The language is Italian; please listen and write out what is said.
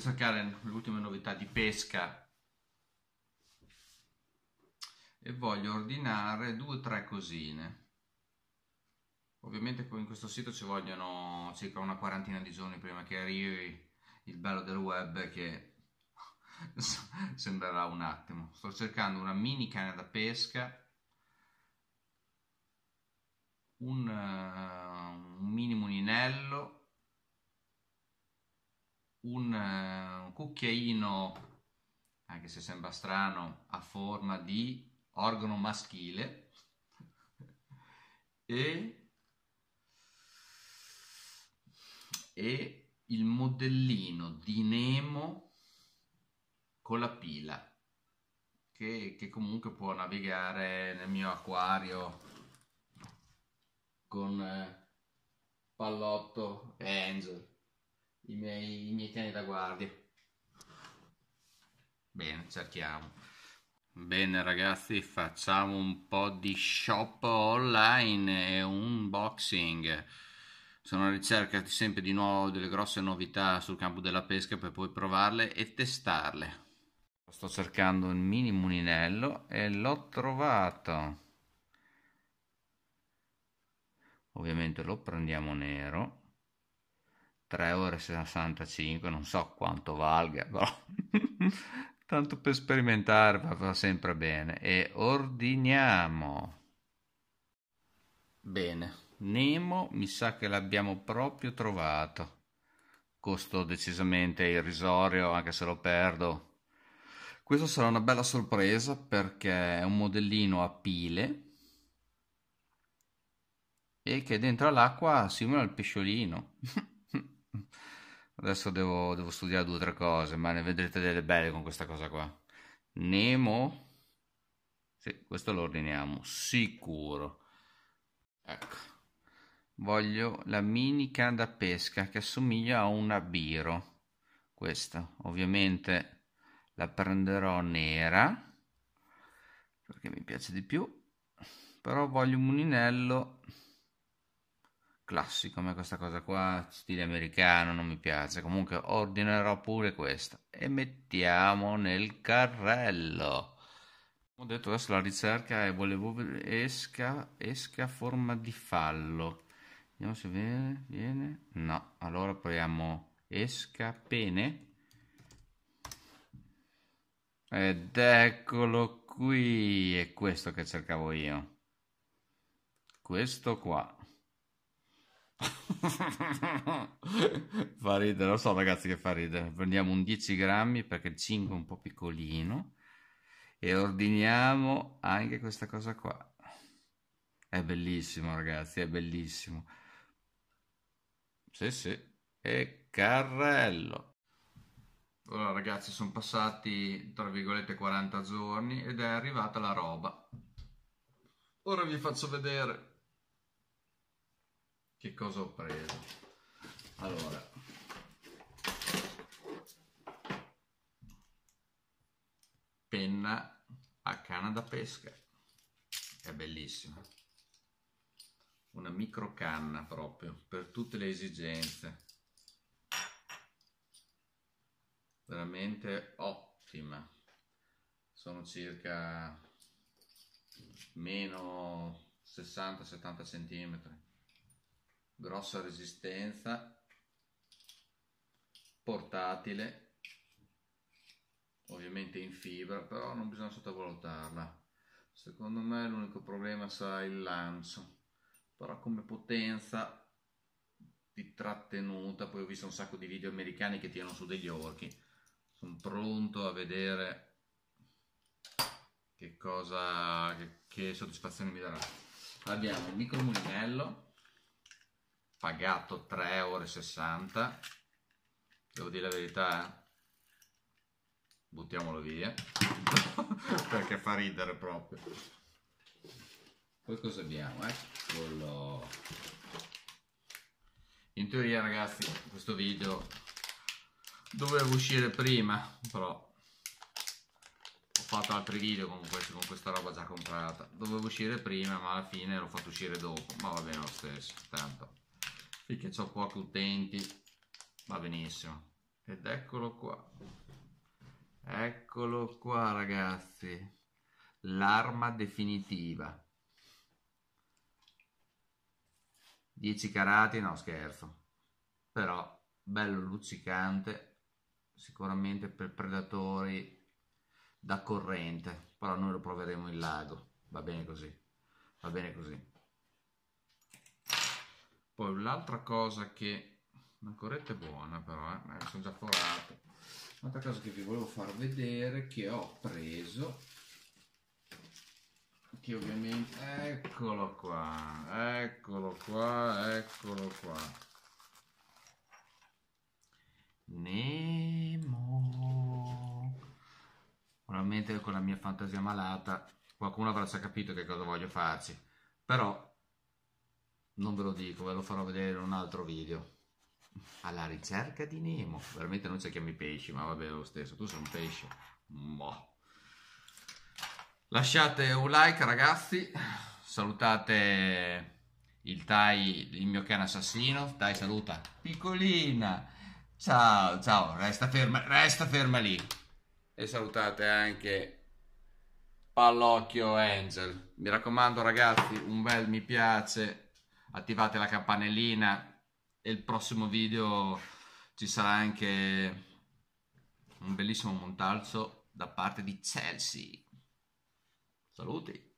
cercare Karen, l'ultima novità di pesca. E voglio ordinare due o tre cosine. Ovviamente in questo sito ci vogliono circa una quarantina di giorni prima che arrivi il bello del web che sembrerà un attimo. Sto cercando una mini canna da pesca, un, uh, un mini muninello eh, un, cucchiaino, anche se sembra strano, a forma di organo maschile e, e il modellino di Nemo con la pila che, che comunque può navigare nel mio acquario con eh, Pallotto e Angel i miei, i miei cani da guardia. Bene, cerchiamo. Bene ragazzi, facciamo un po' di shop online e unboxing. Sono alla ricerca sempre di nuovo delle grosse novità sul campo della pesca per poi provarle e testarle. Sto cercando il mini muninello e l'ho trovato. Ovviamente lo prendiamo nero. 3 ore 65, non so quanto valga, però tanto per sperimentare va sempre bene. E ordiniamo. Bene, Nemo mi sa che l'abbiamo proprio trovato. Costo decisamente irrisorio, anche se lo perdo. Questo sarà una bella sorpresa perché è un modellino a pile e che dentro all'acqua simula il pesciolino. Adesso devo, devo studiare due o tre cose, ma ne vedrete delle belle con questa cosa qua. Nemo. Sì, questo lo ordiniamo, sicuro. Ecco. Voglio la mini minica da pesca che assomiglia a una abiro. Questa, ovviamente la prenderò nera perché mi piace di più però voglio un mulinello classico, a questa cosa qua, stile americano, non mi piace. Comunque ordinerò pure questa e mettiamo nel carrello. Ho detto adesso la ricerca e volevo esca, esca forma di fallo. Vediamo se viene, viene. No, allora proviamo esca pene. Ed eccolo qui, è questo che cercavo io. Questo qua. fa ridere, lo so ragazzi che fa ridere. Prendiamo un 10 grammi perché il 5 è un po' piccolino e ordiniamo anche questa cosa qua. È bellissimo ragazzi, è bellissimo. Sì, sì. E carrello. Allora ragazzi, sono passati tra virgolette 40 giorni ed è arrivata la roba. Ora vi faccio vedere che cosa ho preso allora penna a canna da pesca è bellissima una micro canna proprio per tutte le esigenze veramente ottima sono circa meno 60-70 centimetri grossa resistenza, portatile, ovviamente in fibra, però non bisogna sottovalutarla. Secondo me l'unico problema sarà il lancio, però come potenza di trattenuta, poi ho visto un sacco di video americani che tirano su degli orchi, sono pronto a vedere che cosa che, che soddisfazione mi darà abbiamo il micro mulinello pagato 3,60 euro devo dire la verità eh. buttiamolo via perché fa ridere proprio poi cosa abbiamo? eccolo eh? in teoria ragazzi questo video dovevo uscire prima però ho fatto altri video con, questo, con questa roba già comprata dovevo uscire prima ma alla fine l'ho fatto uscire dopo ma va bene lo stesso tanto finché ho pochi utenti va benissimo ed eccolo qua eccolo qua ragazzi l'arma definitiva 10 carati no scherzo però bello luccicante sicuramente per predatori da corrente però noi lo proveremo in lago va bene così va bene così poi l'altra cosa che... la corretta è buona però, eh? sono già forato. Un'altra cosa che vi volevo far vedere che ho preso che ovviamente eccolo qua eccolo qua eccolo qua Nemo probabilmente con la mia fantasia malata qualcuno avrà già capito che cosa voglio farci però non ve lo dico, ve lo farò vedere in un altro video. Alla ricerca di Nemo. Veramente non cerchiamo chiami pesci, ma va bene lo stesso. Tu sei un pesce. Boh. Lasciate un like, ragazzi. Salutate il Tai, il mio cane assassino. Tai saluta. Piccolina. Ciao, ciao. Resta ferma, resta ferma lì. E salutate anche Pallocchio Angel. Mi raccomando ragazzi, un bel mi piace attivate la campanellina e il prossimo video ci sarà anche un bellissimo montalzo da parte di Chelsea. Saluti!